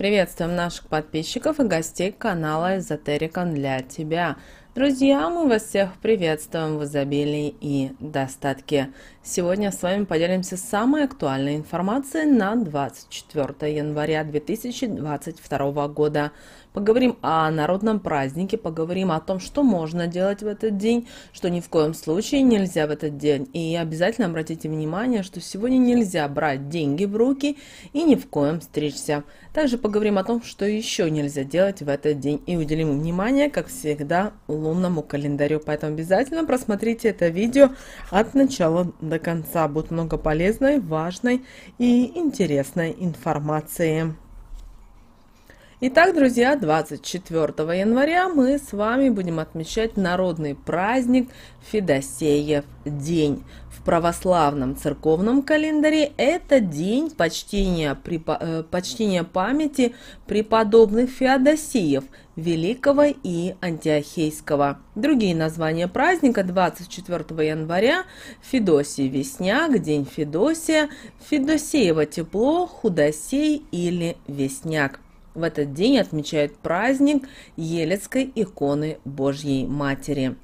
Приветствуем наших подписчиков и гостей канала Эзотерика для тебя. Друзья, мы вас всех приветствуем в изобилии и достатке. Сегодня с вами поделимся самой актуальной информацией на 24 января 2022 года. Поговорим о народном празднике, поговорим о том, что можно делать в этот день, что ни в коем случае нельзя в этот день. И обязательно обратите внимание, что сегодня нельзя брать деньги в руки и ни в коем стричься. Также поговорим о том, что еще нельзя делать в этот день и уделим внимание, как всегда, лунному календарю. Поэтому обязательно просмотрите это видео от начала до конца. Будет много полезной, важной и интересной информации. Итак, друзья, 24 января мы с вами будем отмечать народный праздник Федосеев день. В православном церковном календаре это день почтения, э, почтения памяти преподобных Феодосиев Великого и Антиохейского. Другие названия праздника 24 января Федосий Весняк, День Федосия, Федосеево тепло, Худосей или Весняк. В этот день отмечают праздник Елецкой иконы Божьей Матери.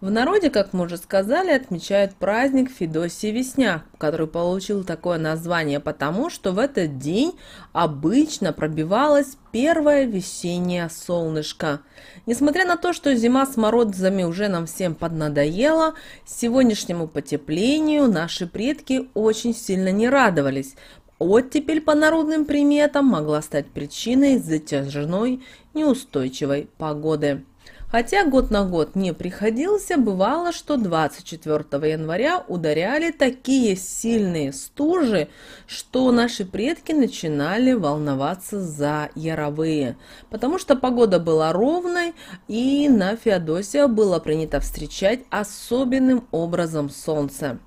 В народе, как мы уже сказали, отмечают праздник Федосии Весняк, который получил такое название потому, что в этот день обычно пробивалось первое весеннее солнышко. Несмотря на то, что зима с морозами уже нам всем поднадоела, сегодняшнему потеплению наши предки очень сильно не радовались, Оттепель по народным приметам могла стать причиной затяжной неустойчивой погоды. Хотя год на год не приходился, бывало, что 24 января ударяли такие сильные стужи, что наши предки начинали волноваться за яровые, потому что погода была ровной, и на Феодосия было принято встречать особенным образом солнце.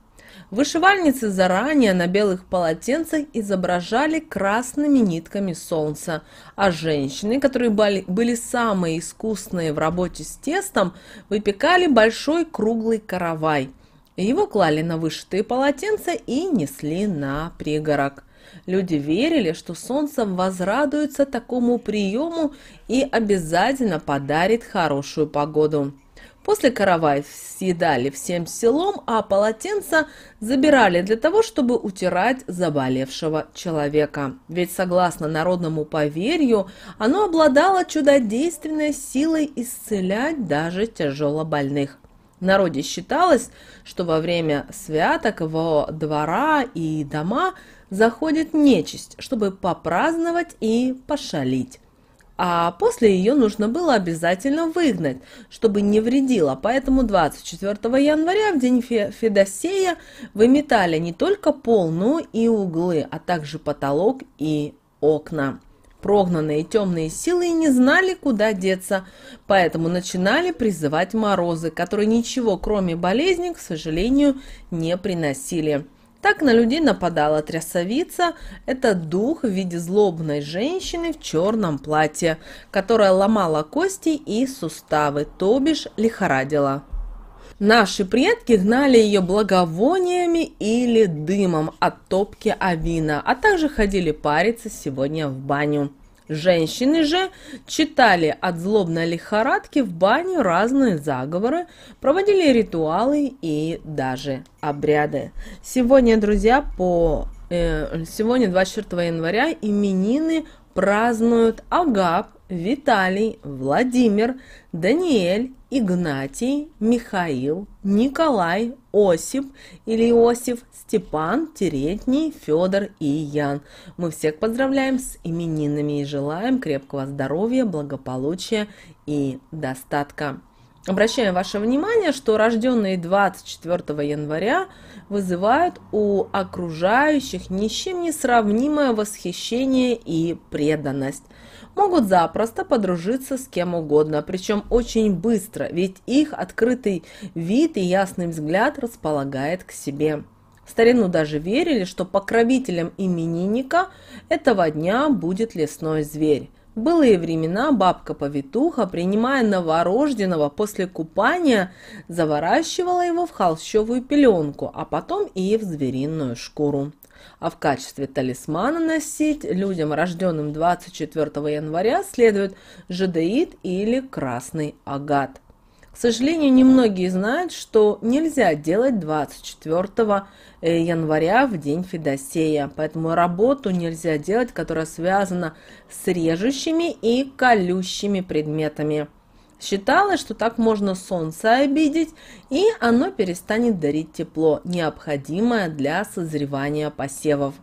Вышивальницы заранее на белых полотенцах изображали красными нитками солнца, а женщины, которые были самые искусные в работе с тестом, выпекали большой круглый каравай. Его клали на вышитые полотенца и несли на пригорок. Люди верили, что солнце возрадуется такому приему и обязательно подарит хорошую погоду. После каравай съедали всем селом, а полотенца забирали для того, чтобы утирать заболевшего человека. Ведь, согласно народному поверью, оно обладало чудодейственной силой исцелять даже тяжелобольных. В народе считалось, что во время святок во двора и дома заходит нечисть, чтобы попраздновать и пошалить а после ее нужно было обязательно выгнать, чтобы не вредила. Поэтому 24 января, в день Федосея, выметали не только пол, но и углы, а также потолок и окна. Прогнанные темные силы не знали, куда деться, поэтому начинали призывать морозы, которые ничего, кроме болезни, к сожалению, не приносили. Так на людей нападала трясовица. Это дух в виде злобной женщины в черном платье, которая ломала кости и суставы, то бишь лихорадила. Наши предки гнали ее благовониями или дымом от топки авина, а также ходили париться сегодня в баню. Женщины же читали от злобной лихорадки в бане разные заговоры, проводили ритуалы и даже обряды. Сегодня, друзья, по э, сегодня 24 января именины празднуют Агап, Виталий, Владимир, Даниэль, Игнатий, Михаил, Николай, Осип, или Иосиф, Степан, Теретний, Федор и Ян. Мы всех поздравляем с именинами и желаем крепкого здоровья, благополучия и достатка. Обращаем ваше внимание, что рожденные 24 января – вызывают у окружающих ни с чем не сравнимое восхищение и преданность. Могут запросто подружиться с кем угодно, причем очень быстро, ведь их открытый вид и ясный взгляд располагает к себе. В старину даже верили, что покровителем именинника этого дня будет лесной зверь. В былые времена бабка-повитуха, принимая новорожденного после купания, заворачивала его в холщовую пеленку, а потом и в звериную шкуру. А в качестве талисмана носить людям, рожденным 24 января, следует жадеид или красный агат – к сожалению, немногие знают, что нельзя делать 24 э, января в день Федосея. Поэтому работу нельзя делать, которая связана с режущими и колющими предметами. Считалось, что так можно солнце обидеть, и оно перестанет дарить тепло, необходимое для созревания посевов.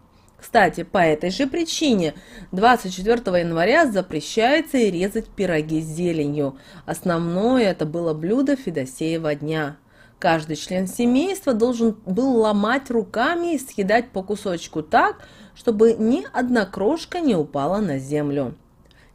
Кстати, по этой же причине 24 января запрещается и резать пироги с зеленью. Основное это было блюдо Федосеева дня. Каждый член семейства должен был ломать руками и съедать по кусочку так, чтобы ни одна крошка не упала на землю.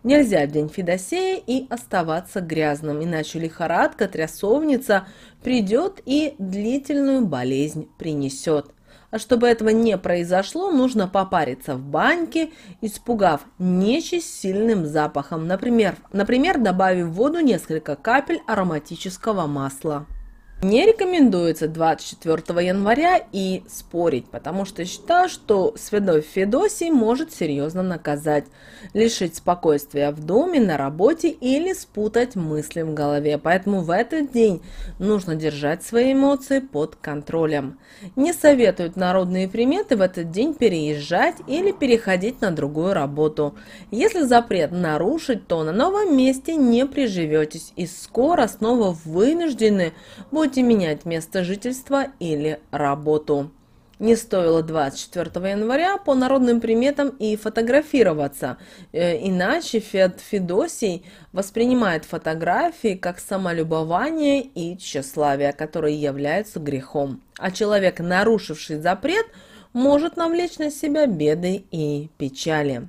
Нельзя в день Федосея и оставаться грязным, иначе лихорадка, трясовница придет и длительную болезнь принесет – а чтобы этого не произошло, нужно попариться в баньке, испугав нечисть сильным запахом, например, например добавив в воду несколько капель ароматического масла. Не рекомендуется 24 января и спорить, потому что считаю, что святой Федосий может серьезно наказать, лишить спокойствия в доме, на работе или спутать мысли в голове. Поэтому в этот день нужно держать свои эмоции под контролем. Не советуют народные приметы в этот день переезжать или переходить на другую работу. Если запрет нарушить, то на новом месте не приживетесь и скоро снова вынуждены будет можете менять место жительства или работу. Не стоило 24 января по народным приметам и фотографироваться, э, иначе Фед Федосий воспринимает фотографии как самолюбование и тщеславие, которые являются грехом. А человек, нарушивший запрет, может навлечь на себя беды и печали.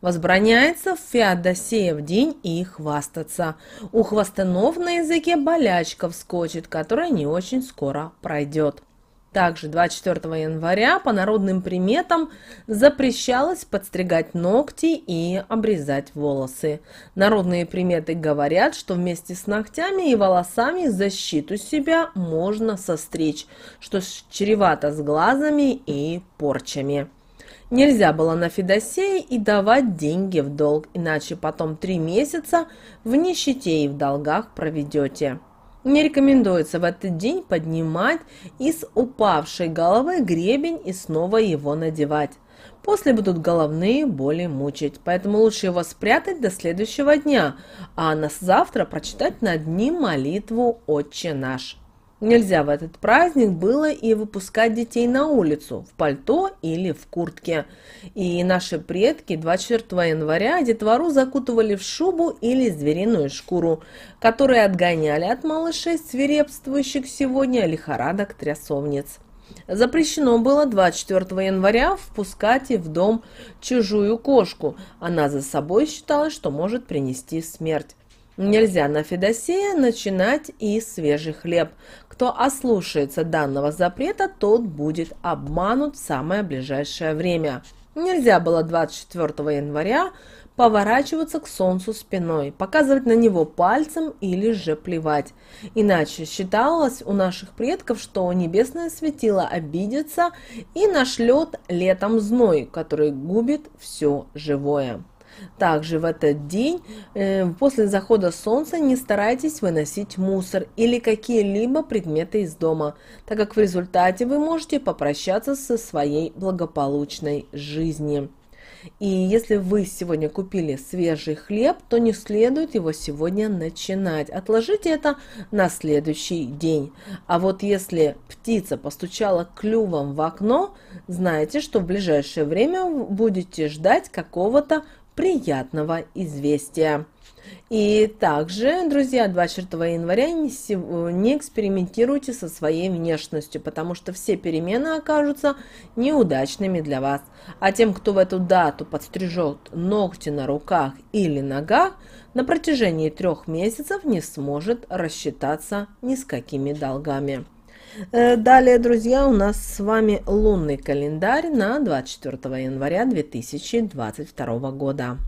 Возбраняется в Феодосеев день и хвастаться. У хвастунов на языке болячка вскочит, которая не очень скоро пройдет. Также 24 января по народным приметам запрещалось подстригать ногти и обрезать волосы. Народные приметы говорят, что вместе с ногтями и волосами защиту себя можно состричь, что чревато с глазами и порчами. Нельзя было на Федосее и давать деньги в долг, иначе потом три месяца в нищете и в долгах проведете. Не рекомендуется в этот день поднимать из упавшей головы гребень и снова его надевать. После будут головные боли мучить, поэтому лучше его спрятать до следующего дня, а на завтра прочитать над ним молитву «Отче наш». Нельзя в этот праздник было и выпускать детей на улицу в пальто или в куртке. И наши предки 24 января детвору закутывали в шубу или звериную шкуру, которые отгоняли от малышей свирепствующих сегодня лихорадок трясовниц. Запрещено было 24 января впускать и в дом чужую кошку. Она за собой считала, что может принести смерть. Нельзя на Федосея начинать и свежий хлеб. Кто ослушается данного запрета, тот будет обманут в самое ближайшее время. Нельзя было 24 января поворачиваться к солнцу спиной, показывать на него пальцем или же плевать. Иначе считалось у наших предков, что небесное светило обидится и нашлет летом зной, который губит все живое. Также в этот день, э, после захода солнца, не старайтесь выносить мусор или какие-либо предметы из дома, так как в результате вы можете попрощаться со своей благополучной жизнью. И если вы сегодня купили свежий хлеб, то не следует его сегодня начинать. Отложите это на следующий день. А вот если птица постучала клювом в окно, знайте, что в ближайшее время будете ждать какого-то приятного известия. И также, друзья, 24 января не экспериментируйте со своей внешностью, потому что все перемены окажутся неудачными для вас. А тем, кто в эту дату подстрижет ногти на руках или ногах, на протяжении трех месяцев не сможет рассчитаться ни с какими долгами. Э, далее, друзья, у нас с вами лунный календарь на 24 января 2022 года.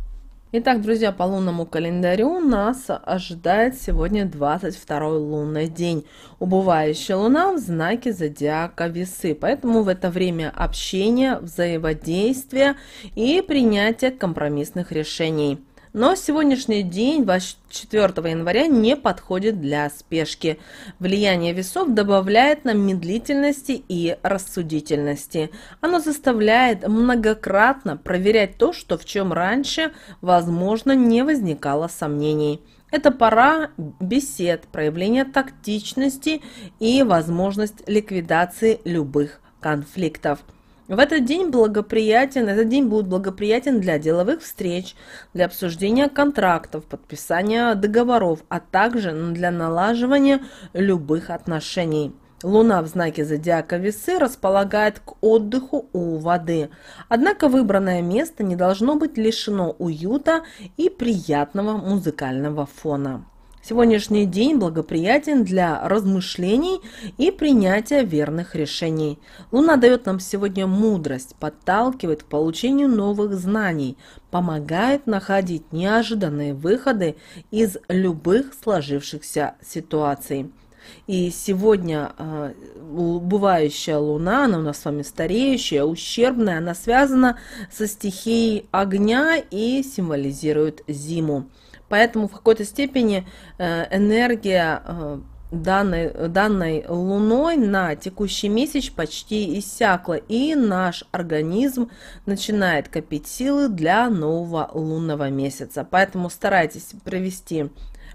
Итак, друзья, по лунному календарю нас ожидает сегодня 22-й лунный день. Убывающая луна в знаке зодиака весы, поэтому в это время общения, взаимодействия и принятия компромиссных решений – но сегодняшний день, 24 января, не подходит для спешки. Влияние весов добавляет нам медлительности и рассудительности. Оно заставляет многократно проверять то, что в чем раньше, возможно, не возникало сомнений. Это пора бесед, проявления тактичности и возможность ликвидации любых конфликтов. В этот день благоприятен, этот день будет благоприятен для деловых встреч, для обсуждения контрактов, подписания договоров, а также для налаживания любых отношений. Луна в знаке зодиака Весы располагает к отдыху у воды. Однако выбранное место не должно быть лишено уюта и приятного музыкального фона. Сегодняшний день благоприятен для размышлений и принятия верных решений. Луна дает нам сегодня мудрость, подталкивает к получению новых знаний, помогает находить неожиданные выходы из любых сложившихся ситуаций. И сегодня а, убывающая луна, она у нас с вами стареющая, ущербная, она связана со стихией огня и символизирует зиму. Поэтому в какой-то степени э, энергия э, данной, данной луной на текущий месяц почти иссякла, и наш организм начинает копить силы для нового лунного месяца. Поэтому старайтесь провести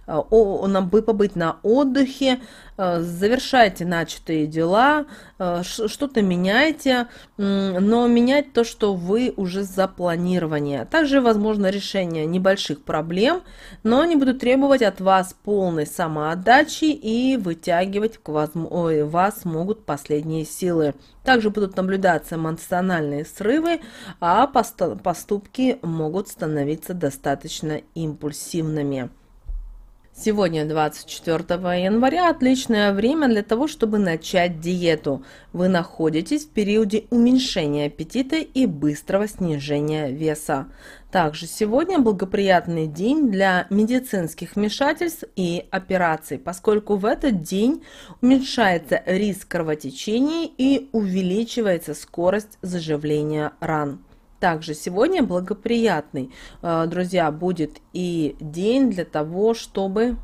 Э, нам бы побыть на отдыхе, э, завершайте начатые дела, э, что-то меняйте, но менять то, что вы уже запланировали, а Также возможно решение небольших проблем, но они будут требовать от вас полной самоотдачи и вытягивать вас могут последние силы. Также будут наблюдаться эмоциональные срывы, а поступки могут становиться достаточно импульсивными. Сегодня 24 января отличное время для того, чтобы начать диету. Вы находитесь в периоде уменьшения аппетита и быстрого снижения веса. Также сегодня благоприятный день для медицинских вмешательств и операций, поскольку в этот день уменьшается риск кровотечений и увеличивается скорость заживления ран. Также сегодня благоприятный, э, друзья, будет и день для того, чтобы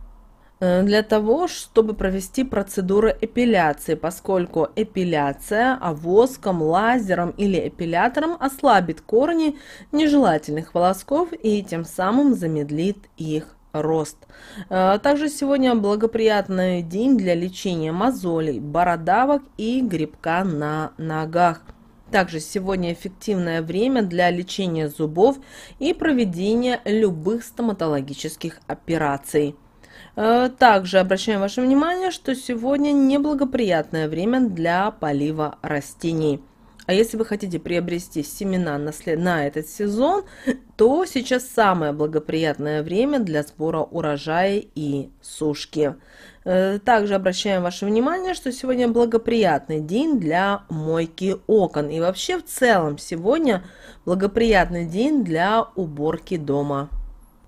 э, для того, чтобы провести процедуры эпиляции, поскольку эпиляция а воском, лазером или эпилятором ослабит корни нежелательных волосков и тем самым замедлит их рост. Э, также сегодня благоприятный день для лечения мозолей, бородавок и грибка на ногах. Также сегодня эффективное время для лечения зубов и проведения любых стоматологических операций. Э, также обращаем ваше внимание, что сегодня неблагоприятное время для полива растений. А если вы хотите приобрести семена на, след... на этот сезон, то сейчас самое благоприятное время для сбора урожая и сушки. Э, также обращаем ваше внимание, что сегодня благоприятный день для мойки окон. И вообще в целом сегодня благоприятный день для уборки дома.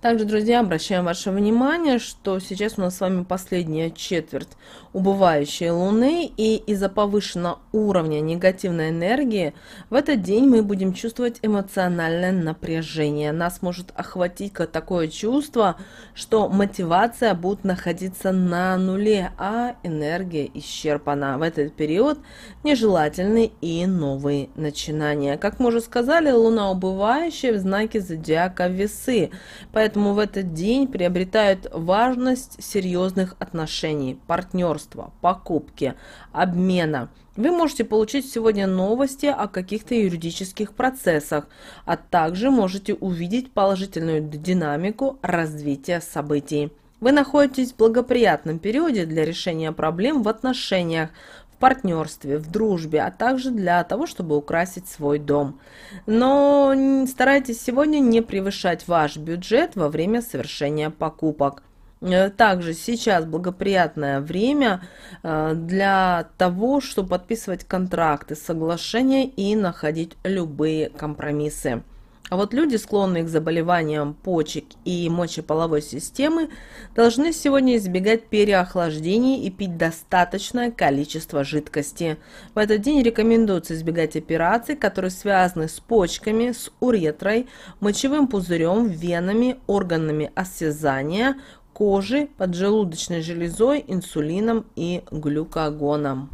Также, друзья, обращаем ваше внимание, что сейчас у нас с вами последняя четверть убывающей Луны, и из-за повышенного уровня негативной энергии в этот день мы будем чувствовать эмоциональное напряжение. Нас может охватить такое чувство, что мотивация будет находиться на нуле, а энергия исчерпана. В этот период нежелательны и новые начинания. Как мы уже сказали, Луна убывающая в знаке зодиака Весы, поэтому поэтому в этот день приобретают важность серьезных отношений, партнерства, покупки, обмена. Вы можете получить сегодня новости о каких-то юридических процессах, а также можете увидеть положительную динамику развития событий. Вы находитесь в благоприятном периоде для решения проблем в отношениях, в партнерстве, в дружбе, а также для того, чтобы украсить свой дом. Но старайтесь сегодня не превышать ваш бюджет во время совершения покупок. Э, также сейчас благоприятное время э, для того, чтобы подписывать контракты, соглашения и находить любые компромиссы. А вот люди, склонные к заболеваниям почек и мочеполовой системы, должны сегодня избегать переохлаждений и пить достаточное количество жидкости. В этот день рекомендуется избегать операций, которые связаны с почками, с уретрой, мочевым пузырем, венами, органами осязания, кожи, поджелудочной железой, инсулином и глюкогоном.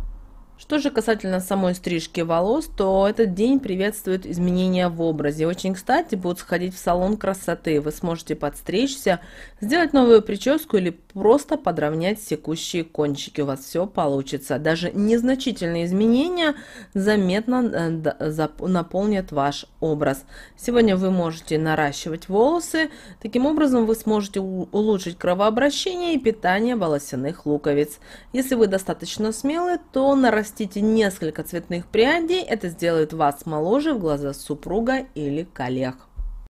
Что же касательно самой стрижки волос, то этот день приветствует изменения в образе. Очень кстати будут сходить в салон красоты. Вы сможете подстричься, сделать новую прическу или просто подровнять секущие кончики. У вас все получится. Даже незначительные изменения заметно э, наполнят ваш образ. Сегодня вы можете наращивать волосы. Таким образом вы сможете улучшить кровообращение и питание волосяных луковиц. Если вы достаточно смелы, то нарастите отрастите несколько цветных прядей, это сделает вас моложе в глаза супруга или коллег.